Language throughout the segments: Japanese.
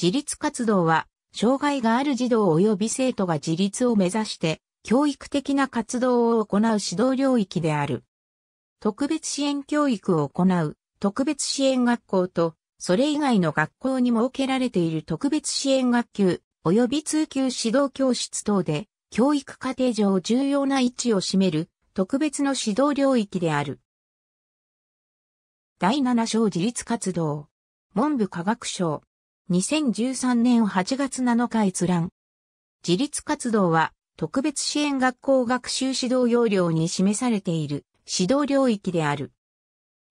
自立活動は、障害がある児童及び生徒が自立を目指して、教育的な活動を行う指導領域である。特別支援教育を行う、特別支援学校と、それ以外の学校に設けられている特別支援学級、及び通級指導教室等で、教育課程上重要な位置を占める、特別の指導領域である。第7章自立活動。文部科学省。2013年8月7日閲覧。自立活動は特別支援学校学習指導要領に示されている指導領域である。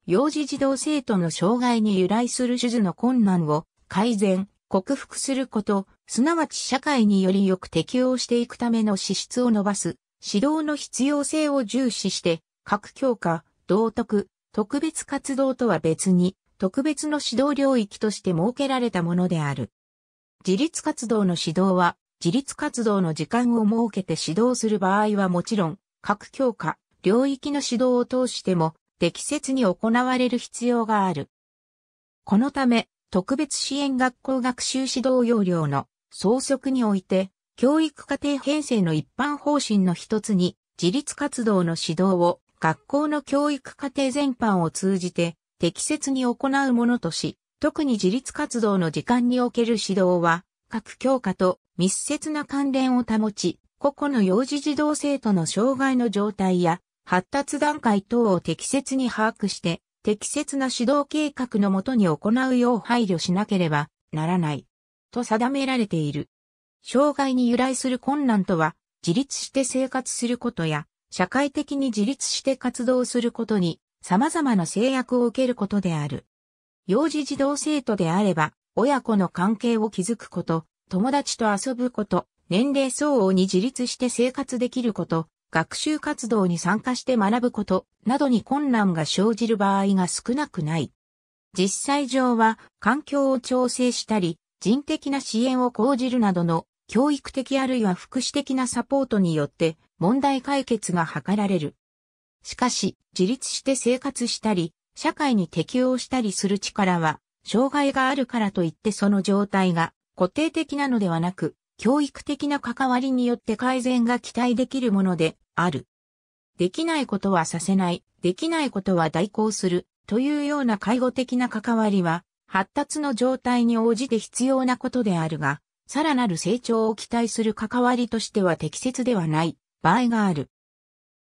幼児児童生徒の障害に由来する手術の困難を改善、克服すること、すなわち社会によりよく適応していくための資質を伸ばす、指導の必要性を重視して、各教科、道徳、特別活動とは別に、特別の指導領域として設けられたものである。自立活動の指導は、自立活動の時間を設けて指導する場合はもちろん、各教科、領域の指導を通しても、適切に行われる必要がある。このため、特別支援学校学習指導要領の総則において、教育課程編成の一般方針の一つに、自立活動の指導を学校の教育課程全般を通じて適切に行うものとし、特に自立活動の時間における指導は、各教科と密接な関連を保ち、個々の幼児児童生徒の障害の状態や発達段階等を適切に把握して、適切な指導計画のもとに行うよう配慮しなければならない、と定められている。障害に由来する困難とは、自立して生活することや、社会的に自立して活動することに様々な制約を受けることである。幼児児童生徒であれば、親子の関係を築くこと、友達と遊ぶこと、年齢相応に自立して生活できること、学習活動に参加して学ぶこと、などに困難が生じる場合が少なくない。実際上は、環境を調整したり、人的な支援を講じるなどの教育的あるいは福祉的なサポートによって問題解決が図られる。しかし、自立して生活したり、社会に適応したりする力は、障害があるからといってその状態が固定的なのではなく、教育的な関わりによって改善が期待できるものである。できないことはさせない、できないことは代行するというような介護的な関わりは、発達の状態に応じて必要なことであるが、さらなる成長を期待する関わりとしては適切ではない場合がある。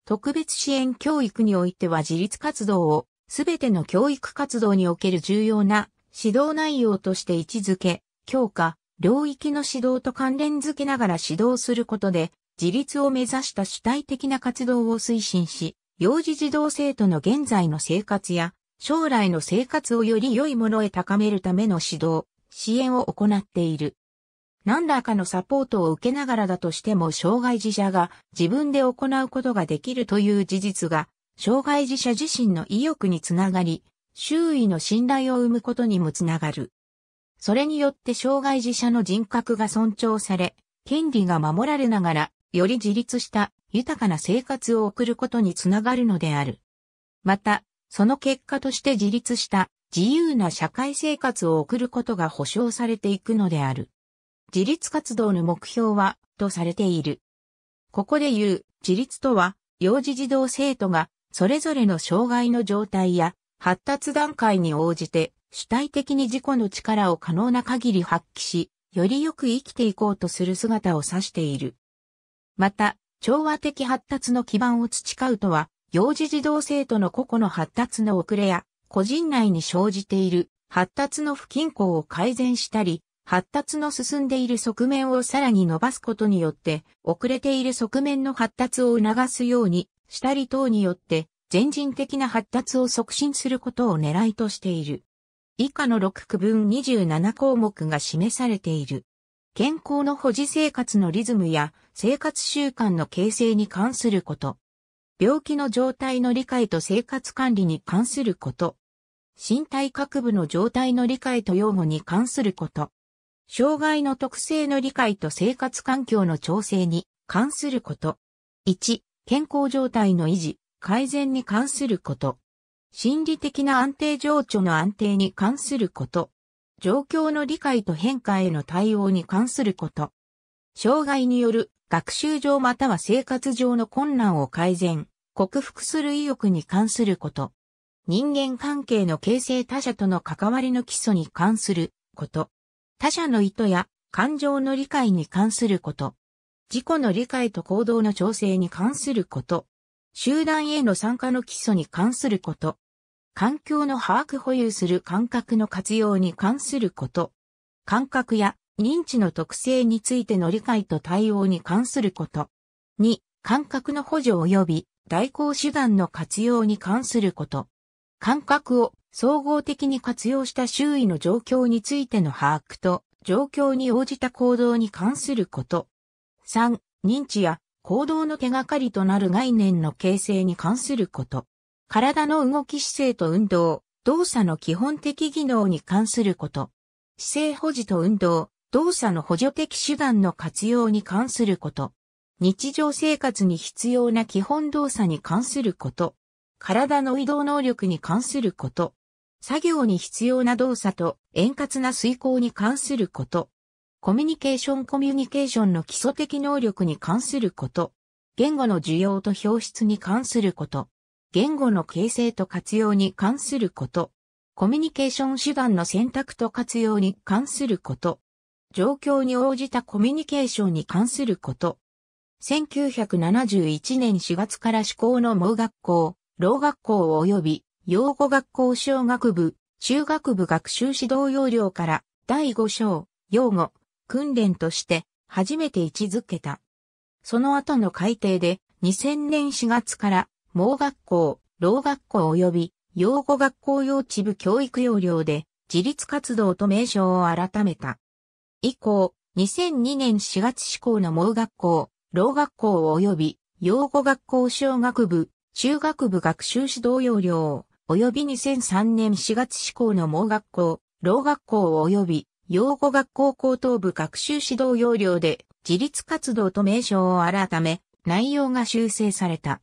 特別支援教育においては自立活動をすべての教育活動における重要な指導内容として位置づけ、強化、領域の指導と関連づけながら指導することで、自立を目指した主体的な活動を推進し、幼児児童生徒の現在の生活や将来の生活をより良いものへ高めるための指導、支援を行っている。何らかのサポートを受けながらだとしても障害児者が自分で行うことができるという事実が、障害児者自身の意欲につながり、周囲の信頼を生むことにもつながる。それによって障害児者の人格が尊重され、権利が守られながら、より自立した豊かな生活を送ることにつながるのである。また、その結果として自立した自由な社会生活を送ることが保障されていくのである。自立活動の目標は、とされている。ここで言う、自立とは、幼児児童生徒が、それぞれの障害の状態や、発達段階に応じて、主体的に自己の力を可能な限り発揮し、よりよく生きていこうとする姿を指している。また、調和的発達の基盤を培うとは、幼児児童生徒の個々の発達の遅れや、個人内に生じている発達の不均衡を改善したり、発達の進んでいる側面をさらに伸ばすことによって、遅れている側面の発達を促すように、したり等によって、全人的な発達を促進することを狙いとしている。以下の6区分27項目が示されている。健康の保持生活のリズムや生活習慣の形成に関すること。病気の状態の理解と生活管理に関すること。身体各部の状態の理解と用語に関すること。障害の特性の理解と生活環境の調整に関すること。1、健康状態の維持、改善に関すること。心理的な安定情緒の安定に関すること。状況の理解と変化への対応に関すること。障害による学習上または生活上の困難を改善、克服する意欲に関すること。人間関係の形成他者との関わりの基礎に関すること。他者の意図や感情の理解に関すること。自己の理解と行動の調整に関すること。集団への参加の基礎に関すること。環境の把握保有する感覚の活用に関すること。感覚や認知の特性についての理解と対応に関すること。2、感覚の補助及び代行手段の活用に関すること。感覚を総合的に活用した周囲の状況についての把握と、状況に応じた行動に関すること。3、認知や行動の手がかりとなる概念の形成に関すること。体の動き姿勢と運動、動作の基本的技能に関すること。姿勢保持と運動、動作の補助的手段の活用に関すること。日常生活に必要な基本動作に関すること。体の移動能力に関すること。作業に必要な動作と円滑な遂行に関すること。コミュニケーションコミュニケーションの基礎的能力に関すること。言語の需要と表出に関すること。言語の形成と活用に関すること。コミュニケーション手段の選択と活用に関すること。状況に応じたコミュニケーションに関すること。1971年4月から施行の盲学校、老学校及び養護学校小学部、中学部学習指導要領から第5章、養護、訓練として初めて位置づけた。その後の改定で2000年4月から盲学校、老学校及び養護学校用地部教育要領で自立活動と名称を改めた。以降、2002年4月施行の盲学校、老学校及び養護学校小学部、中学部学習指導要領を及び2003年4月施行の盲学校、老学校及び養護学校高等部学習指導要領で自立活動と名称を改め、内容が修正された。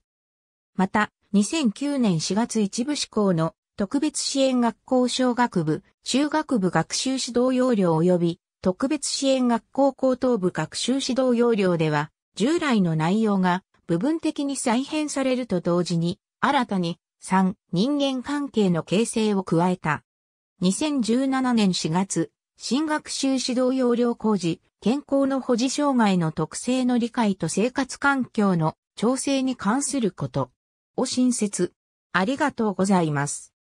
また、2009年4月一部施行の特別支援学校小学部、中学部学習指導要領及び特別支援学校高等部学習指導要領では、従来の内容が部分的に再編されると同時に、新たに3、人間関係の形成を加えた。2017年4月、新学習指導要領工事、健康の保持障害の特性の理解と生活環境の調整に関することを新設。ありがとうございます。